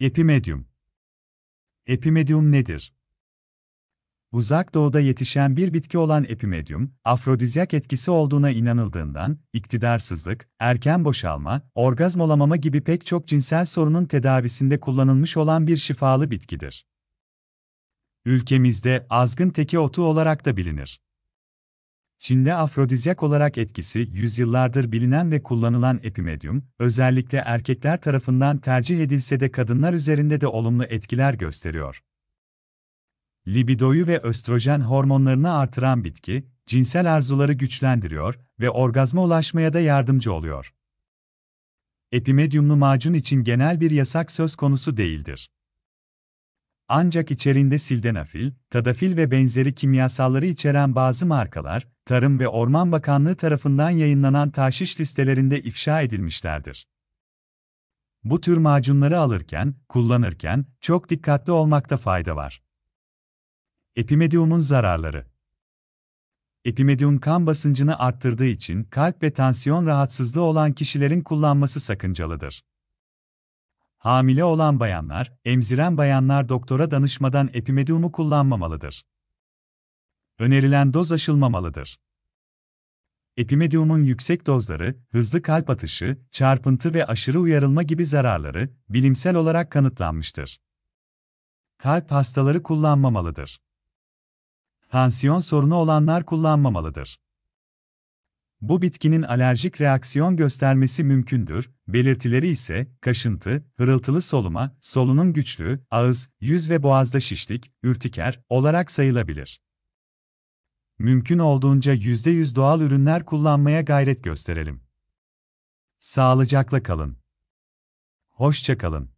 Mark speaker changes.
Speaker 1: Epimedium Epimedium nedir? Uzak doğuda yetişen bir bitki olan epimedium, afrodizyak etkisi olduğuna inanıldığından, iktidarsızlık, erken boşalma, orgazm olamama gibi pek çok cinsel sorunun tedavisinde kullanılmış olan bir şifalı bitkidir. Ülkemizde azgın teke otu olarak da bilinir. Çin'de afrodizyak olarak etkisi yüzyıllardır bilinen ve kullanılan epimedium, özellikle erkekler tarafından tercih edilse de kadınlar üzerinde de olumlu etkiler gösteriyor. Libidoyu ve östrojen hormonlarını artıran bitki, cinsel arzuları güçlendiriyor ve orgazma ulaşmaya da yardımcı oluyor. Epimediumlu macun için genel bir yasak söz konusu değildir. Ancak içerinde sildenafil, tadafil ve benzeri kimyasalları içeren bazı markalar, Tarım ve Orman Bakanlığı tarafından yayınlanan tahşiş listelerinde ifşa edilmişlerdir. Bu tür macunları alırken, kullanırken çok dikkatli olmakta fayda var. Epimedium'un zararları Epimedium kan basıncını arttırdığı için kalp ve tansiyon rahatsızlığı olan kişilerin kullanması sakıncalıdır. Hamile olan bayanlar, emziren bayanlar doktora danışmadan epimedium'u kullanmamalıdır. Önerilen doz aşılmamalıdır. Epimedium'un yüksek dozları, hızlı kalp atışı, çarpıntı ve aşırı uyarılma gibi zararları bilimsel olarak kanıtlanmıştır. Kalp hastaları kullanmamalıdır. Tansiyon sorunu olanlar kullanmamalıdır. Bu bitkinin alerjik reaksiyon göstermesi mümkündür, belirtileri ise kaşıntı, hırıltılı soluma, solunum güçlü, ağız, yüz ve boğazda şişlik, ürtiker olarak sayılabilir. Mümkün olduğunca %100 doğal ürünler kullanmaya gayret gösterelim. Sağlıcakla kalın. Hoşça kalın.